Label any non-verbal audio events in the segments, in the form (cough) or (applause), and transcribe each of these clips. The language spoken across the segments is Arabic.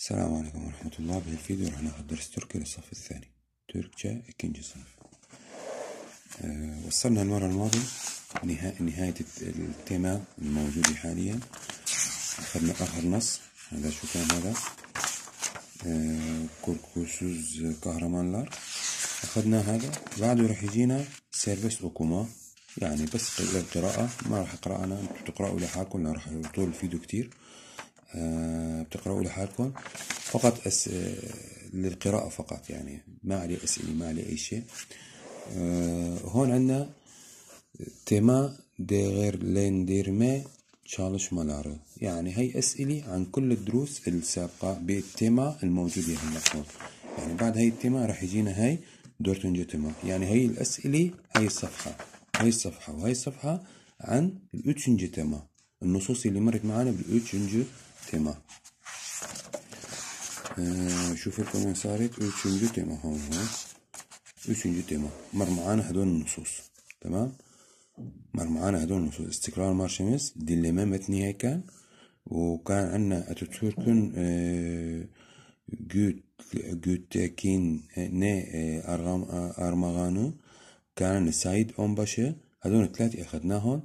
السلام عليكم ورحمة الله بهالفيديو راح ناخذ درس تركي للصف الثاني تركيا اكنجي صنف أه وصلنا المرة الماضية نهاية التيمة الموجودة حاليا أخذنا آخر نص هذا شو كان هذا أه كوركوسوز كهرمانلار أخذنا هذا بعده راح يجينا سيرفيس أوكوما يعني بس للقراءة ما راح أقرأ أنا انتو تقرأوا لحالكم راح يطول الفيديو كتير آه، بتقرأوا لحالكم فقط أس... آه، للقراءة فقط يعني ما عليه أسئلة ما عليه أي شيء آه، هون عندنا tema değerlendirme çalışmaları يعني هي أسئلة عن كل الدروس السابقة بالتيما الموجودة هنا هون يعني بعد هي التيما رح يجينا هي دورتنجو تيما يعني هي الأسئلة هي الصفحة هي الصفحة وهي الصفحة عن الأوتشنجو تيما النصوص اللي مرت معانا بالأوتشنجو تيما آه، شوف لكم وين صارت أوتشنجو تيما هون هون أوتشنجو تيما مر معانا هدول النصوص تمام مر معانا هدول النصوص استقرار مار شمس دي اللي ما متني هيك كان وكان عندنا أتاتوركن آه جوت جوتاكين نه أرغم أرمغانو كان سعيد اومباشا هدول هذول الثلاثة أخذناهم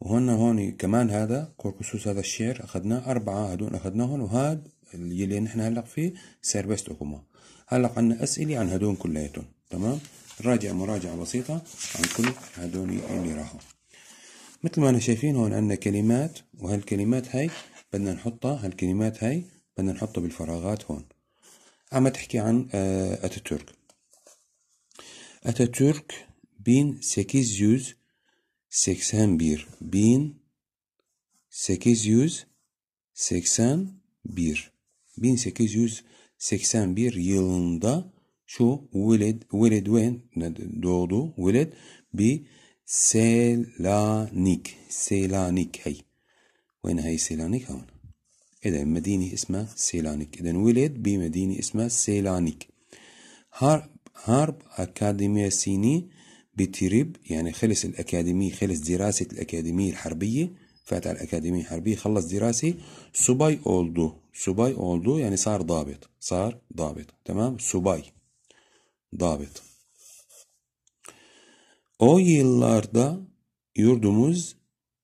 وهنا هون كمان هذا كوركسوس هذا الشير أخذناه أربعة هدول أخذناهم وهاد اللي نحن هلا فيه سيرفست أوكوما هلا عندنا أسئلة عن هدول كلياتهم تمام راجع مراجعة بسيطة عن كل هدول اللي راحوا مثل ما أنا شايفين هون عندنا كلمات وهالكلمات هاي بدنا نحطها هالكلمات هاي بدنا نحطها بالفراغات هون عم تحكي عن آه، أتاتورك أتاتورك بين سكيزيوز 81 bin 881 1881 yılında şu veled, veled ven, doğdu. Veled bi Selanik. Selanik hey. وين هي سيلانيك هون إذا مدينة اسمها سيلانيك إذا ولد بمدينة اسمها سيلانيك هارب هارب أكاديميسيني بتريب يعني خلص الأكاديمية خلص دراسة الأكاديمية الحربية فات على الأكاديمية الحربية خلص دراسة سباي أولدو سباي أولدو يعني صار ضابط صار ضابط تمام سباي ضابط O yıllarda yurdumuz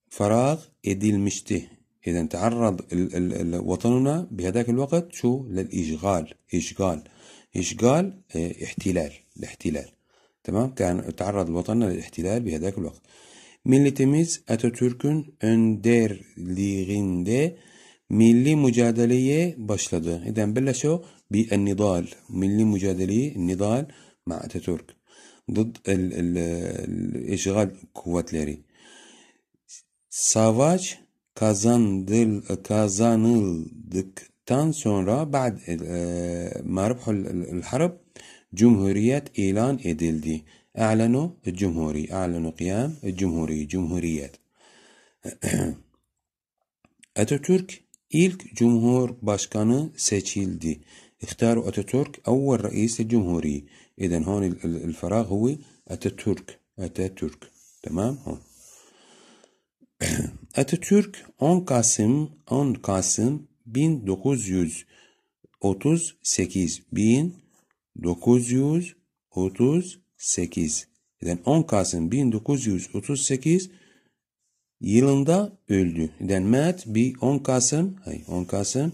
فرغ edilmişti. إذا تعرض ال ال وطننا بهذاك الوقت شو للإشغال إشغال إشغال اه احتلال الاحتلال تمام كان تعرض الوطن للاحتلال بهذاك الوقت ميليتيميز اتاتورك'ün önderliğinde milli mücadeleye başladı اذا بلشوا بالنضال ملي مجادله النضال مع اتاتورك ضد ال ال الاشغال كواتليري savaş kazandır kazanıldıktan سونرا بعد آه، ما ربحوا الحرب Cumhuriyet ilan edildi. E'lenu cumhuri. E'lenu kıyam cumhuri. Cumhuriyet. (clears throat) Atatürk ilk cumhurbaşkanı seçildi. اختاروا أتاتورك أول رئيس الجمهورية إذا هون الفراغ هو أتاتورك أتاتورك تمام هون Atatürk 10 (clears throat) Kasım 10 Kasım 1938 bin 1938 yani 10 Kasım 1938 yılında öldü. Yani Mert bir 10 Kasım, hayır 10 Kasım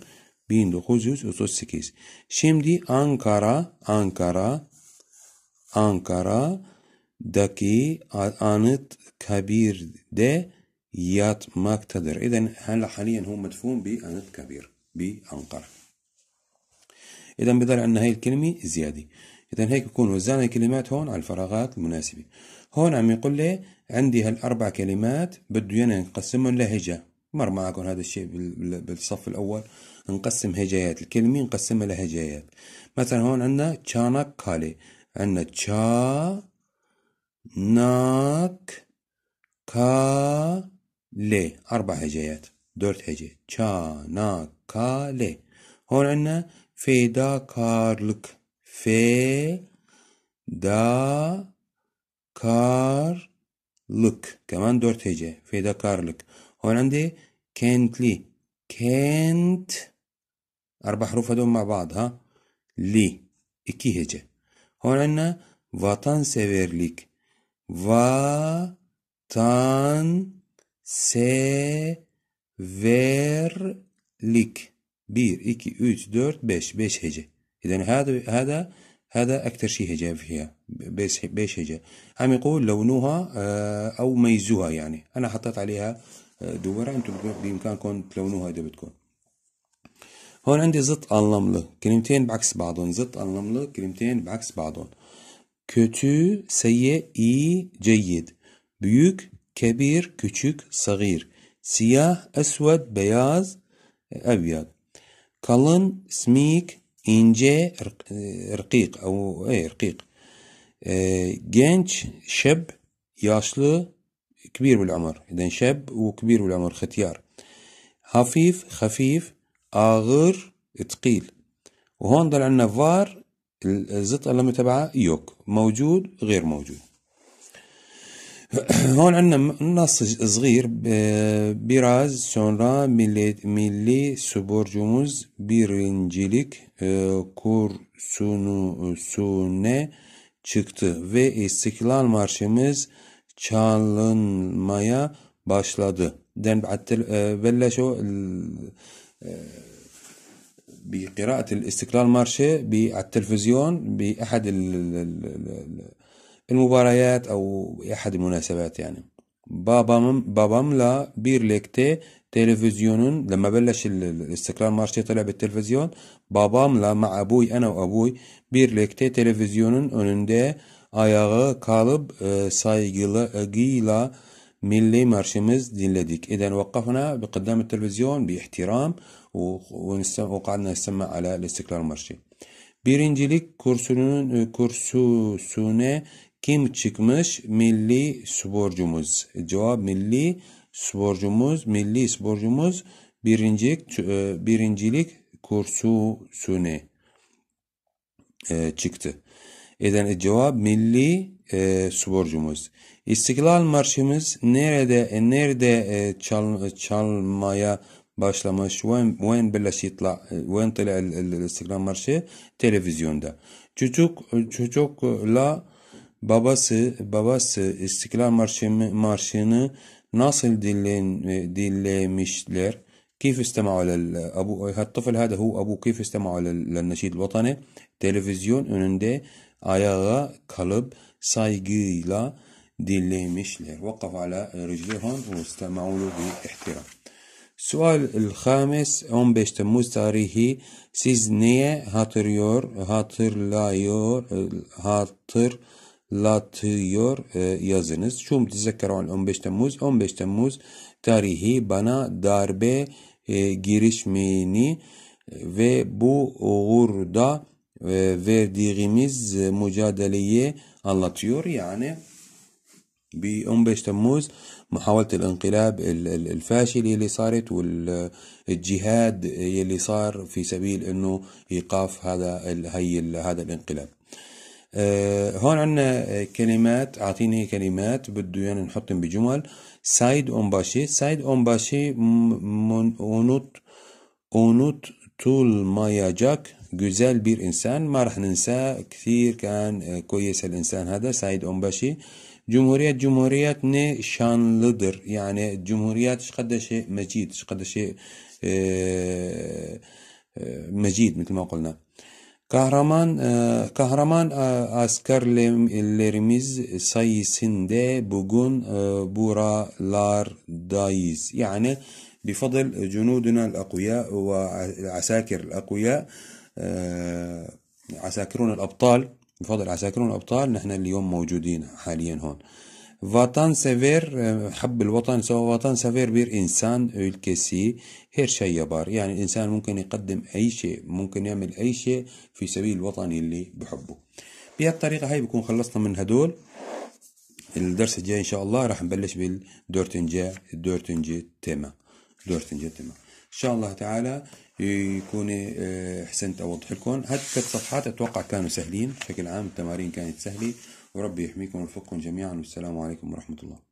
1938. Şimdi Ankara, Ankara, Ankara'daki anıt kabirde yatmaktadır. İden hala haliyen hu medfun bi anıt kabir, bi Ankara. إذا بضل عندنا هاي الكلمة زيادة إذا هيك بكون وزعنا الكلمات هون على الفراغات المناسبة هون عم يقول لي عندي هالأربع كلمات بده يانا نقسمهم لهجة مر معكم هذا الشيء بالصف الأول نقسم هجايات الكلمة نقسمها لهجايات مثلا هون عندنا تشانك كالي عندنا تشا ناك كا لي أربع هجايات دورت هجة تشا ناك كا لي هون عندنا fedakarlık fe da karlık Keman 4 hece fedakarlık Hollandi kentli kent arba haruf hadum ma ba'd ha li iki hece Hollanda vatanseverlik vatan severlik 1 2 3 4 5 5 هجة إذا هذا هذا هذا أكثر شيء هجة فيها بس بيش هجة عم يقول لونوها أو ميزوها يعني أنا حطيت عليها دوره أنتم بإمكانكم تلونوها إذا بدكم هون عندي زت anlamlı كلمتين بعكس بعضهم زت anlamlı كلمتين بعكس بعضهم kötü سيء اي جيد بيوك كبير küçük صغير سياه أسود beyaz أبيض e, كلن سميك إنجي رقيق أو أي رقيق آه، جنش شاب ياشلو كبير بالعمر إذا شاب وكبير بالعمر ختيار هفيف خفيف آغر ثقيل وهون ضل عندنا فار الزط اللي متبعه يوك موجود غير موجود هون عندنا نص صغير biraz sonra millet, milli sporcumuz birincilik e, kursunu e, sune çıktı ve İstiklal Marşımız çalınmaya başladı. Den bi-ki بلشوا بقراءة الاستقلال مارشي بالتلفزيون بأحد المباريات أو أحد المناسبات يعني بابا مم بابا ملا بيرليكتي تلفزيون لما بلش الاستقلال مارشي طلع بالتلفزيون بابا ملا مع أبوي أنا وأبوي بيرليكتي تلفزيون önünde ayağı kalıp e, saygıyla milli مارشيمز dinledik. إذا وقفنا بقدام التلفزيون باحترام وقعدنا نسمع على الاستقلال مارشي. Birincilik kursunun kursüne Kim çıkmış? Milli sporcumuz. Cevap milli sporcumuz, milli sporcumuz birinci, e, birincilik kursu e, çıktı. Eden e, cevap milli e, sporcumuz. İstiklal marşımız nerede e, nerede e, çal, çalmaya başlamış? When when belaş itla when tila el, el, el İstiklal marşı televizyonda. Çocuk çocukla babası babası İstiklal marşını Marşı'nı nasıl dinlen, dinlemişler? كيف استمعوا لأبو الطفل هذا هو أبوه كيف استمعوا للنشيد الوطني televizyon önünde ayağa kalıp saygıyla dinlemişler. وقف على رجلهم واستمعوا له باحترام. Sual الخامس 15 Temmuz tarihi siz niye hatırlıyor, hatırlıyor, e, hatır latıyor e, yazınız. Şum tezekkeru 15 Temmuz. 15 Temmuz tarihi bana darbe e, girişimini ve bu uğurda e, verdiğimiz mücadeleyi anlatıyor. Yani ب 15 تموز محاولة الانقلاب الفاشل اللي صارت والجهاد اللي صار في سبيل انه ايقاف هذا هي هذا الانقلاب آه، هون عندنا آه، كلمات اعطيني هي كلمات بده يعني نحطهم بجمل سايد اون باشي سايد اون باشي اونوت اونوت طول ما جاك جوزال بير انسان ما راح ننساه كثير كان آه، كويس الانسان هذا سايد اون باشي جمهوريات جمهوريات ني شان لدر يعني الجمهوريات شقد شيء مجيد شقد شيء مجيد مثل ما قلنا Kahraman e, kahraman e, askerlerimiz sayısında bugün e, buralardayız. Yani بفضل جنودنا الأقوياء والعساكر الأقوياء عساكرنا الأبطال بفضل عساكرنا الأبطال نحن اليوم موجودين حاليا هون Vatan sever حب الوطن سواء vatan sever bir insan ülkesi her şey yapar. Yani insan ممكن يقدم أي شيء ممكن يعمل أي شيء في سبيل الوطن اللي بحبه بهالطريقة هاي بكون خلصنا من هدول الدرس الجاي إن شاء الله راح نبلش بالدورتنجة الدورتنجة تيما دورتنجة تيما إن شاء الله تعالى يكون آه، حسنت أوضح لكم هالثلاث صفحات أتوقع كانوا سهلين بشكل عام التمارين كانت سهلة وربي يحميكم ويوفقكم جميعا والسلام عليكم ورحمة الله